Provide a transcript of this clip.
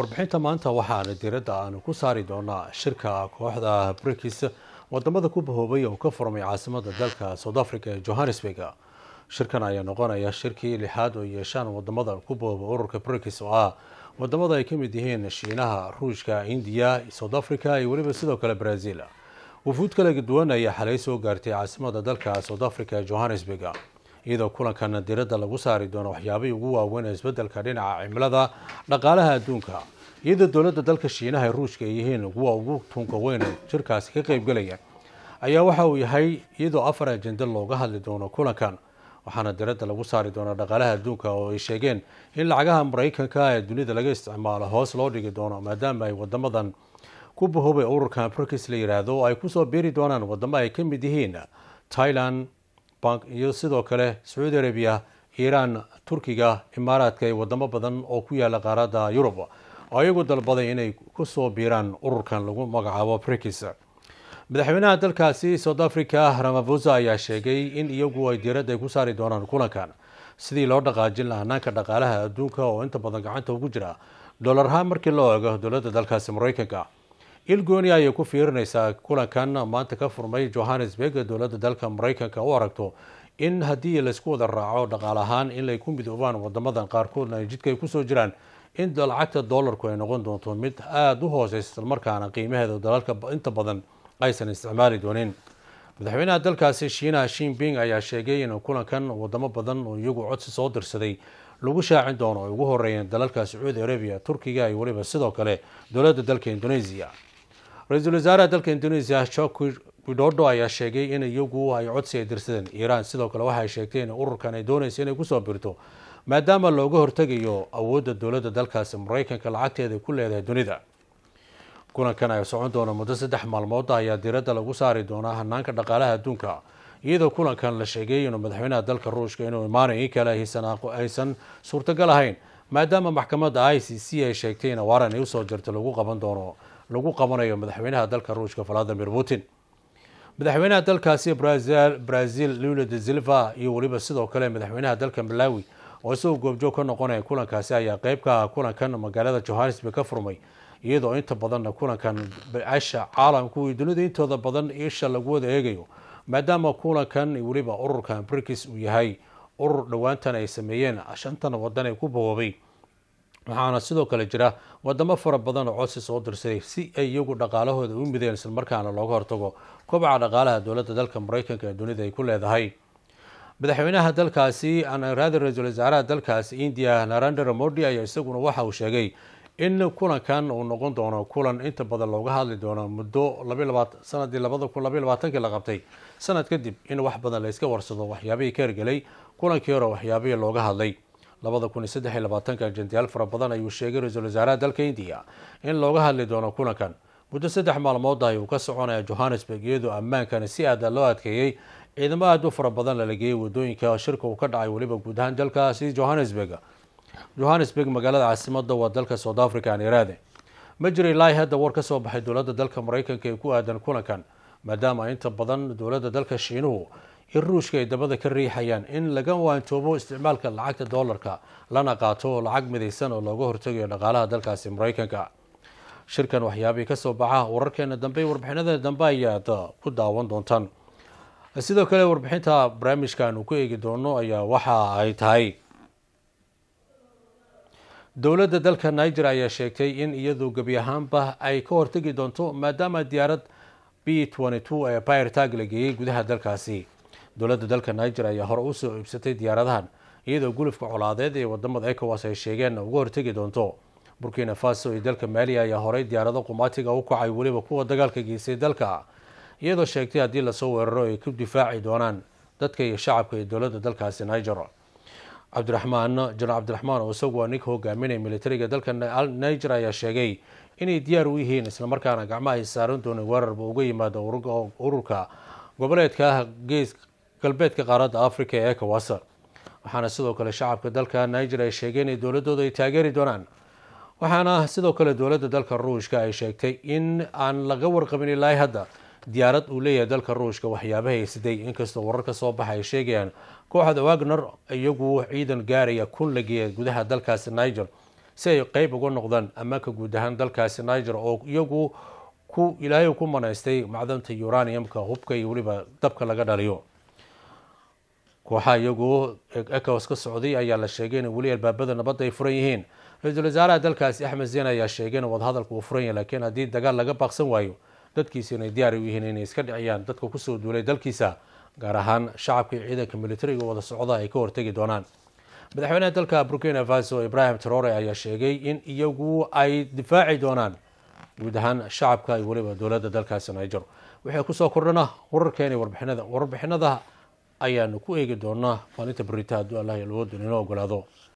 warbixinta maanta waxaana diiradda aanu ku saari doonaa shirka kooxda brikis wadamada ku bahoobay oo ka furmay caasimada dalka south africa ee johannesburg shirkan ayaa noqonaya shirkii lixaad oo yeeshaan wadamada ku bahooba ururka brikis oo ah wadamada ay ka mid yihiin shiinaha ruushka indiya south africa iyo weliba sidoo kale brazil wufuud kala duwan ayaa xalay soo gaartay caasimada dalka south africa ee johannesburg iyadoo kulankana diradda lagu saari doono waxyaabihii ugu waaweynee isbedelka dhinaca cimilada dhaqaalaha adduunka iyadoo dowladda dalka shiinaha ay ruushka ay yihiin kuwa ugu tunka weyne jirkaasi ka qaybgelaya ayaa waxa uu yahay iyadoo afar ajende looga hadli doono kulankan waxaana diradda lagu saari doonaa dhaqaalaha adduunka oo ay sheegeen in lacagaha maraykanka ee dunida laga isticmaalo hoos loo dhigi doono maadaama ay wadamadan ku bahoobay ururkan brkis la yihaahdo oo ay kusoo biiri doonaan wadamo ay ka mid yihiin tailand iyo sidoo kale sacuudi arabiya iiraan turkiga imaaraadka iyo wadamo badan oo ku yaala qaaradda yurub oo iyagu dalbaday inay kusoo biiraan ururkan lagu magacaabo brikis madaxweynaha dalkaasi south africa ramaphosa ayaa sheegay in iyagu ay diiradda ay ku saari doonaan kulankan sidii loo dhaqaajin lahaa hanaanka dhaqaalaha adduunka oo inta badan gacanta ugu jira ahaan markii loo eego dowladda dalkaasi maraykanka hilgooni ayay ku fiirinaysaa kulankan maanta ka furmay johannesburg dowladda dalka maraykanka u aragto in haddii laysku wada raaco dhaqaale ahaan in ay ku midoobaan wadamadan qaarkoodna ay jidka ay kusoo jiraan in lacagta doolarku ay noqon doonto mid aada u hooseysa islamarkaana qiimaheeda dalalka inta badan aysan isticmaali doonin madaxweynaha dalkaasi shiina shinping ayaa sheegay in kulankan wadamo badan oo iyagu codsi soo dirsaday lagu shaacin doono ay ugu horeeyeen dalalka sacuudi arabiya turkiga iyo weliba sidoo kale dowladda dalka indoneesiya ra-iisul wasaaraha dalka indonesia joko widhodo ayaa sheegay in iyagu ay codsi ay dirsadeen iiraan sidoo kale waxay sheegtay in ururkan ay doonaysa inay kusoo birto maadaama looga hortegayo awoodda dowladda dalkaasi maraykanka lacagteeda ay ku leedahay dunida kulankan ay socon doona muddo saddex maalmooda ayaa diiradda lagu saari doonaa hanaanka dhaqaalaha adduunka iyadoo kulankan la sheegay inuu madaxweynaha dalka ruushka inuu imaanay in kale aysan suurtagal ahayn maadaama maxkamadda i c c ay sheegtay in awaaran ay usoo jirto lagu qaban doono lagu qabanayo madaxweynaha dalka ruushka valadimir putin madaxweynaha dalkaasi brazil lula de silva iyo weliba sidoo kale madaxweynaha dalka malawi oo isagoo goobjoog ka noqonaya kulankaasi ayaa qeybka ah kulankan magaalada johannesburg ka furmay iyadoo inta badanna kulankan bacasha caalamku iyo dunida intooda badan isha lagu wada eegayo maadaama kulankan weliba ururkan brikis uu yahay urur dhowaantan ay sameeyeen shantan waddan ee ku bogoobay waxaana sidoo kale jira wadamo fara badan oo codsi soo dirsaday si ay iyagu dhaqaalahooda u mideen islamarkaana looga hortago kobaca dhaqaalaha dowladda dalka mareykanka ee dunida ay ku leedahay madaxweynaha dalkaasi anraadi ra-iisul wasaaraha dalkaasi india narendra modi ayaa isaguna waxa uu sheegay in kulankan uu noqon doono kulan inta badan looga hadli doono muddo sanadii la qabtay sanad kadib in wax badan layska warsado waxyaabihii ka hergelay kulankii hore waxyaabihii looga hadlay labada kun iyo saddex iyo labaatanka ajendayaal fara badan ayuu sheegay ra-iisul wasaaraha dalka indiya in looga hadli doono kulankan muddo saddex maalmood ayuu ka soconaya johannesburg iyadoo ammaankana si aada ah loo adkeeyey ciidamo aada u fara badan lala geeyey wadooyinka shirka uu ka dhacay weliba guud ahaan dalkaasi johannesburg johannesburg magaalada caasimada waa dalka south africa aan iraade ma jiray laai hadda war ka soo baxay dowladda dalka maraykanka ee ku aadan kulankan maadaama inta badan dowladda dalka shiinuhu in ruushka ay dabada ka riixayaan in laga waantoobo isticmaalka lacagta doolarka lana qaato lacag midaysan oo looga hortagayo dhaqaalaha dalkaasi maraykanka shirkan waxyaabihii kasoo baxa wararkeena dambe warbixinada dambe ayaad ku daawan doontaan sidoo kale warbixinta barnaamijka uu ku eegi doono ayaa waxa ay tahay dowladda dalka niger ayaa sheegtay in iyadu gebi ahaanba ay ka hortegi doonto maadaama diyaarad b ee pyrtag la geeyey gudaha dalkaasi dowladda dalka niger ayaa hore u soo iibsatay diyaaradahan iyadoo gulufka colaadeed ee wadamada ecowas ay sheegeen uga hortegi doonto burkina faso iyo dalka maaliya ayaa horey diyaarado qumaatiga u kacay weliba kuwa dagaalka geystay dalka iyadoo sheegtay haddii lasoo weeraro ay ku difaaci doonaan dadka iyo shacabka iyo dowladda dalkaasi niger cabdiraxmaan jenaraal cabdiraxmaan oo isagu waa ninka hogaaminaya militariga dalka niger ayaa sheegay inay diyaar u yihiin islamarkaana gacmaha ay saaran doona weerarba uga yimaada ururka goboleedka ah galbeedka qaaradda africa ee ecowas waxaana sidoo kale shacabka dalka niger ay sheegeen inay dowladooda ay taageeri doonaan waxaana sidoo kale dowladda dalka ruushka ay sheegtay in aan laga warqabin ilaa hadda diyaarad uu leeyahay dalka ruushka waxyaabahay siday inkastoo warar ka soo baxa ay sheegayaan kooxda wagner iyagu ciidan gaaraya kun lageeya gudaha dalkaasi niger si ay qeyb uga noqdaan ammaanka guud ahaan dalkaasi niger oo iyagu ku ilaahay ku manaystay macdanta uraniumka hubka iyo weliba dabka laga dhaliyo kooxaa iyagu ecowas ka socday ayaa la sheegay inay weli albaabada nabadda ay furan yihiin ra-iisul wasaaraha dalkaasi axmed zeen ayaa sheegay in wadahadalka uu furan yahy laakiin haddii dagaal laga baaqsan waayo dadkiisa inay diyaar u yihiin inay iska dhiciyaan dadka kusoo duulay dalkiisa gaar ahaan shacabka iyo ciidanka militariga wada socda ay ka hortegi doonaan madaxweynaha dalka burkina faso ibrahim trore ayaa sheegay in iyagu ay difaaci doonaan guud ahaan shacabka iyo weliba dowladda dalkaasi niger waxay kusoo kordhana wararkeena warbixinada ayaanu ku eegi doonaa maalinta berita hadduu allah iyo lawoodu inoo ogolaado